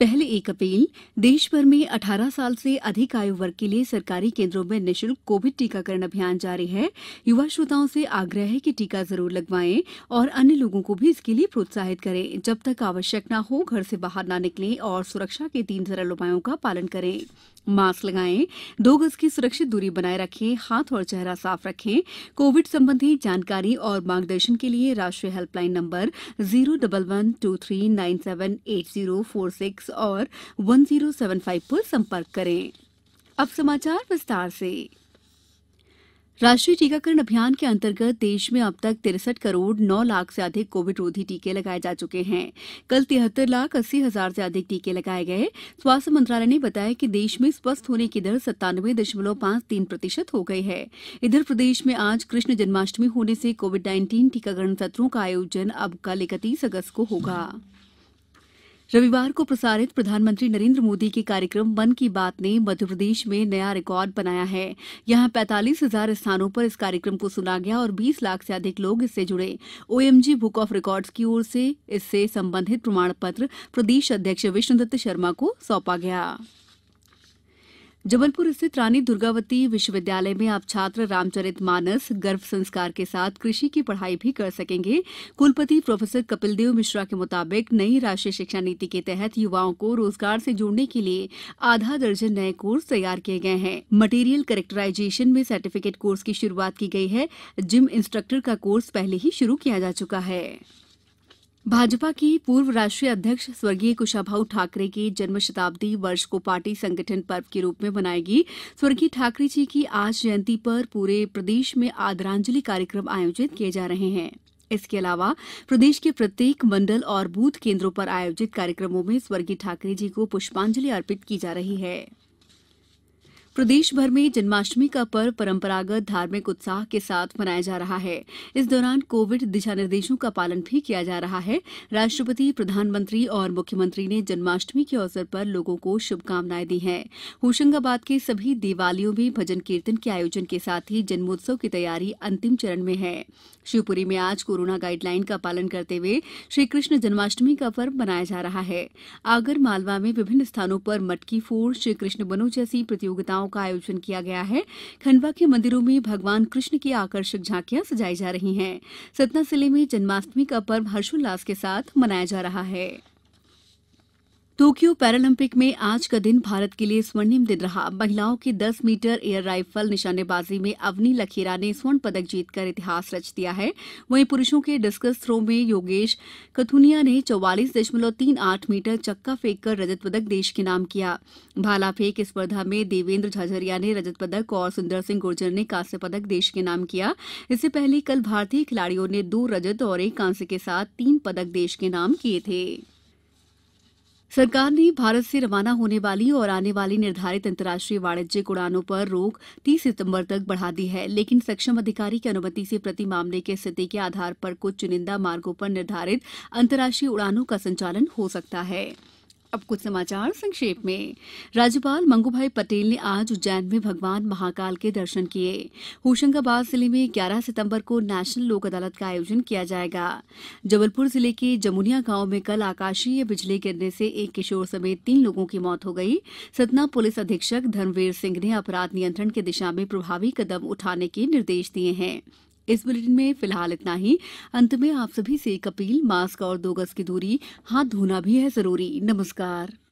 पहले एक अप्रैल देश भर में अठारह साल से अधिक आयु वर्ग के लिए सरकारी केन्द्रों में निःशुल्क कोविड टीकाकरण अभियान जारी है युवा श्रोताओं से आग्रह है कि टीका जरूर लगवाएं और अन्य लोगों को भी इसके लिए प्रोत्साहित करें जब तक आवश्यक न हो घर से बाहर न निकलें और सुरक्षा के तीन सरल उपायों का पालन करें मास्क लगाएं दो गज की सुरक्षित दूरी बनाए रखें हाथ और चेहरा साफ रखें कोविड संबंधी जानकारी और मार्गदर्शन के लिए राष्ट्रीय helpline number zero double one two three nine seven eight zero four six six और वन जीरो सेवन फाइव पर संपर्क करें अब समाचार विस्तार से राष्ट्रीय टीकाकरण अभियान के अंतर्गत देश में अब तक तिरसठ करोड़ नौ लाख से अधिक कोविड रोधी टीके लगाए जा चुके हैं कल तिहत्तर लाख अस्सी हजार से अधिक टीके लगाए गए स्वास्थ्य मंत्रालय ने बताया कि देश में स्वस्थ होने की दर सत्तानवे दशमलव पांच तीन प्रतिशत हो गई है इधर प्रदेश में आज कृष्ण जन्माष्टमी होने से कोविड नाइन्टीन टीकाकरण सत्रों का आयोजन अब कल इकतीस अगस्त को होगा रविवार को प्रसारित प्रधानमंत्री नरेन्द्र मोदी के कार्यक्रम मन की बात ने मध्यप्रदेश में नया रिकॉर्ड बनाया है यहां पैंतालीस हजार स्थानों पर इस कार्यक्रम को सुना गया और बीस लाख से अधिक लोग इससे जुड़े ओएमजी बुक ऑफ रिकॉर्ड्स की ओर से इससे संबंधित प्रमाण पत्र प्रदेश अध्यक्ष विष्णुदत्त शर्मा को सौंपा गया जबलपुर स्थित रानी दुर्गावती विश्वविद्यालय में अब छात्र रामचरित मानस गर्भ संस्कार के साथ कृषि की पढ़ाई भी कर सकेंगे कुलपति प्रोफेसर कपिलदेव मिश्रा के मुताबिक नई राष्ट्रीय शिक्षा नीति के तहत युवाओं को रोजगार से जोड़ने के लिए आधा दर्जन नए कोर्स तैयार किए गए हैं मटेरियल करेक्टराइजेशन में सर्टिफिकेट कोर्स की शुरुआत की गई है जिम इंस्ट्रक्टर का कोर्स पहले ही शुरू किया जा चुका है भाजपा के पूर्व राष्ट्रीय अध्यक्ष स्वर्गीय कुशाभाऊ ठाकरे के जन्म शताब्दी वर्ष को पार्टी संगठन पर्व के रूप में मनाएगी स्वर्गीय ठाकरे जी की आज जयंती पर पूरे प्रदेश में आदरांजलि कार्यक्रम आयोजित किए जा रहे हैं इसके अलावा प्रदेश के प्रत्येक मंडल और बूथ केंद्रों पर आयोजित कार्यक्रमों में स्वर्गीय ठाकरे जी को पुष्पांजलि अर्पित की जा रही है प्रदेश भर में जन्माष्टमी का पर्व परंपरागत धार्मिक उत्साह के साथ मनाया जा रहा है इस दौरान कोविड दिशा निर्देशों का पालन भी किया जा रहा है राष्ट्रपति प्रधानमंत्री और मुख्यमंत्री ने जन्माष्टमी के अवसर पर लोगों को शुभकामनाएं दी हैं होशंगाबाद के सभी देवालयों में भजन कीर्तन के आयोजन के साथ ही जन्मोत्सव की तैयारी अंतिम चरण में है शिवपुरी में आज कोरोना गाइडलाइन का पालन करते हुए श्रीकृष्ण जन्माष्टमी का पर्व मनाया जा रहा है आगर मालवा में विभिन्न स्थानों पर मटकी फोड़ श्रीकृष्ण बनो जैसी प्रतियोगिताओं प्रतियोगिताओं का आयोजन किया गया है खंडवा के मंदिरों में भगवान कृष्ण की आकर्षक झांकियां सजाई जा रही हैं सतना जिले में जन्माष्टमी का पर्व हर्षोल्लास के साथ मनाया जा रहा है टोक्यो पैरालंपिक में आज का दिन भारत के लिए स्वर्णिम दिन रहा महिलाओं के 10 मीटर एयर राइफल निशानेबाजी में अवनी लखेरा ने स्वर्ण पदक जीतकर इतिहास रच दिया है वहीं पुरुषों के डिस्कस थ्रो में योगेश कथुनिया ने चौवालीस दशमलव तीन आठ मीटर चक्का फेंककर रजत पदक देश के नाम किया भाला फेंक स्पर्धा में देवेंद्र झाझरिया ने रजत पदक और सुंदर सिंह गुर्जर ने कांस्य पदक देश के नाम किया इससे पहले कल भारतीय खिलाड़ियों ने दो रजत और एक कांस्य के साथ तीन पदक देश के नाम किए थे सरकार ने भारत से रवाना होने वाली और आने वाली निर्धारित अंतर्राष्ट्रीय वाणिज्यिक उड़ानों पर रोक तीस सितंबर तक बढ़ा दी है लेकिन सक्षम अधिकारी की अनुमति से प्रति मामले की स्थिति के आधार पर कुछ चुनिंदा मार्गों पर निर्धारित अंतर्राष्ट्रीय उड़ानों का संचालन हो सकता है अब कुछ समाचार संक्षेप में राज्यपाल मंगूभाई पटेल ने आज उज्जैन में भगवान महाकाल के दर्शन किए होशंगाबाद जिले में 11 सितंबर को नेशनल लोक अदालत का आयोजन किया जाएगा जबलपुर जिले के जमुनिया गांव में कल आकाशीय बिजली गिरने से एक किशोर समेत तीन लोगों की मौत हो गई सतना पुलिस अधीक्षक धर्मवीर सिंह ने अपराध नियंत्रण की दिशा में प्रभावी कदम उठाने के निर्देश दिए हैं इस बुलेटिन में फिलहाल इतना ही अंत में आप सभी से एक अपील मास्क और दो गज की दूरी हाथ धोना भी है जरूरी नमस्कार